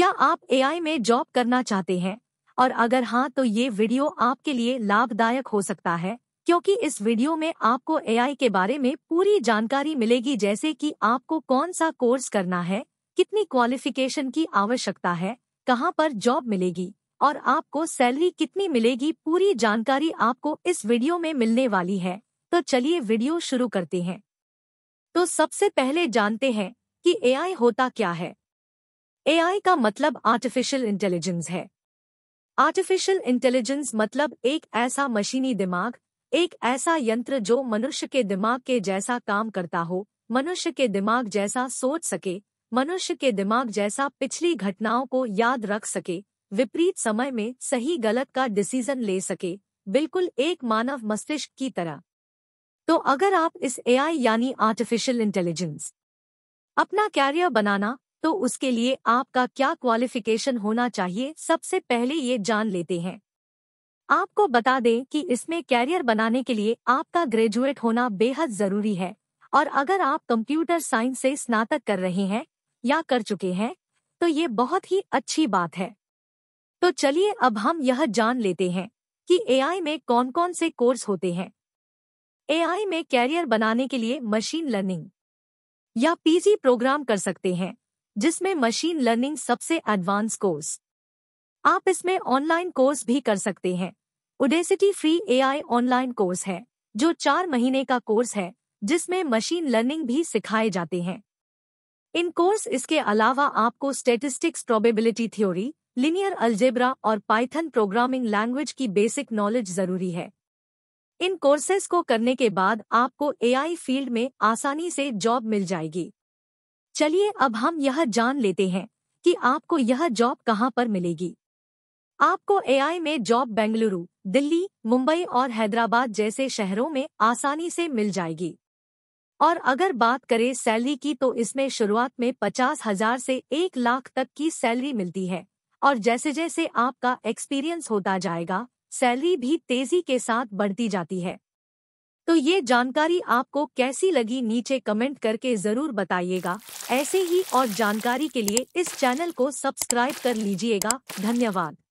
क्या आप एआई में जॉब करना चाहते हैं और अगर हाँ तो ये वीडियो आपके लिए लाभदायक हो सकता है क्योंकि इस वीडियो में आपको एआई के बारे में पूरी जानकारी मिलेगी जैसे कि आपको कौन सा कोर्स करना है कितनी क्वालिफिकेशन की आवश्यकता है कहाँ पर जॉब मिलेगी और आपको सैलरी कितनी मिलेगी पूरी जानकारी आपको इस वीडियो में मिलने वाली है तो चलिए वीडियो शुरू करते हैं तो सबसे पहले जानते हैं कि एआई होता क्या है एआई का मतलब आर्टिफिशियल इंटेलिजेंस है आर्टिफिशियल इंटेलिजेंस मतलब एक ऐसा मशीनी दिमाग एक ऐसा यंत्र जो मनुष्य के दिमाग के जैसा काम करता हो मनुष्य के दिमाग जैसा सोच सके मनुष्य के दिमाग जैसा पिछली घटनाओं को याद रख सके विपरीत समय में सही गलत का डिसीजन ले सके बिल्कुल एक मानव मस्तिष्क की तरह तो अगर आप इस एआई यानी आर्टिफिशियल इंटेलिजेंस अपना कैरियर बनाना तो उसके लिए आपका क्या क्वालिफिकेशन होना चाहिए सबसे पहले ये जान लेते हैं आपको बता दें कि इसमें कैरियर बनाने के लिए आपका ग्रेजुएट होना बेहद जरूरी है और अगर आप कंप्यूटर साइंस से स्नातक कर रहे हैं या कर चुके हैं तो ये बहुत ही अच्छी बात है तो चलिए अब हम यह जान लेते हैं कि एआई में कौन कौन से कोर्स होते हैं एआई में कैरियर बनाने के लिए मशीन लर्निंग या पीजी प्रोग्राम कर सकते हैं जिसमें मशीन लर्निंग सबसे एडवांस कोर्स आप इसमें ऑनलाइन कोर्स भी कर सकते हैं Udacity free AI online course है जो चार महीने का कोर्स है जिसमें मशीन लर्निंग भी सिखाए जाते हैं इन कोर्स इसके अलावा आपको statistics probability theory linear algebra और पाइथन प्रोग्रामिंग लैंग्वेज की बेसिक नॉलेज जरूरी है इन कोर्सेज को करने के बाद आपको एआई फील्ड में आसानी से जॉब मिल जाएगी चलिए अब हम यह जान लेते हैं कि आपको यह जॉब कहाँ पर मिलेगी आपको एआई में जॉब बेंगलुरु दिल्ली मुंबई और हैदराबाद जैसे शहरों में आसानी से मिल जाएगी और अगर बात करें सैलरी की तो इसमें शुरुआत में पचास हजार से एक लाख तक की सैलरी मिलती है और जैसे जैसे आपका एक्सपीरियंस होता जाएगा सैलरी भी तेजी के साथ बढ़ती जाती है तो ये जानकारी आपको कैसी लगी नीचे कमेंट करके ज़रूर बताइएगा ऐसे ही और जानकारी के लिए इस चैनल को सब्सक्राइब कर लीजिएगा धन्यवाद